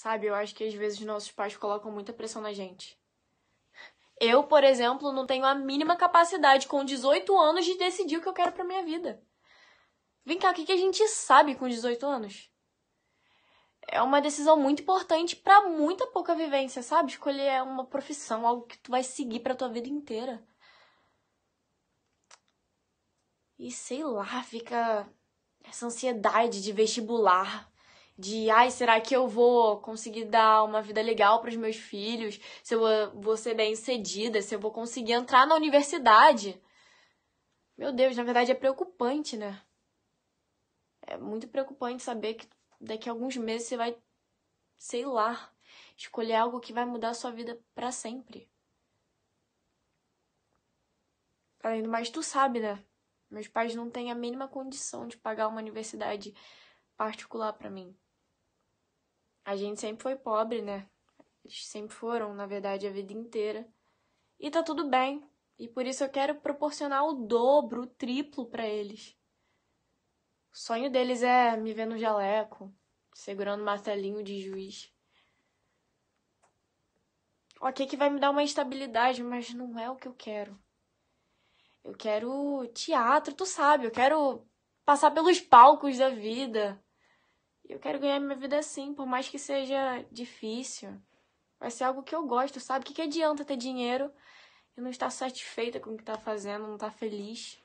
Sabe, eu acho que às vezes nossos pais colocam muita pressão na gente. Eu, por exemplo, não tenho a mínima capacidade com 18 anos de decidir o que eu quero para minha vida. Vem cá, o que a gente sabe com 18 anos? É uma decisão muito importante para muita pouca vivência, sabe? Escolher uma profissão, algo que tu vai seguir para tua vida inteira. E sei lá, fica essa ansiedade de vestibular, de ai, será que eu vou conseguir dar uma vida legal para os meus filhos? Se eu ah, vou ser bem cedida, se eu vou conseguir entrar na universidade. Meu Deus, na verdade é preocupante, né? É muito preocupante saber que daqui a alguns meses você vai, sei lá, escolher algo que vai mudar a sua vida para sempre. Além do mais, tu sabe, né? Meus pais não têm a mínima condição de pagar uma universidade particular para mim. A gente sempre foi pobre, né? Eles sempre foram, na verdade, a vida inteira. E tá tudo bem. E por isso eu quero proporcionar o dobro, o triplo para eles. O sonho deles é me ver no jaleco, segurando o martelinho de juiz. Ok, que vai me dar uma estabilidade, mas não é o que eu quero. Eu quero teatro, tu sabe, eu quero passar pelos palcos da vida. Eu quero ganhar minha vida assim, por mais que seja difícil. Vai ser algo que eu gosto, sabe? O que, que adianta ter dinheiro e não estar satisfeita com o que tá fazendo, não tá feliz?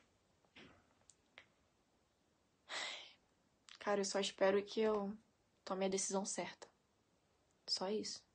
Cara, eu só espero que eu tome a decisão certa. Só isso.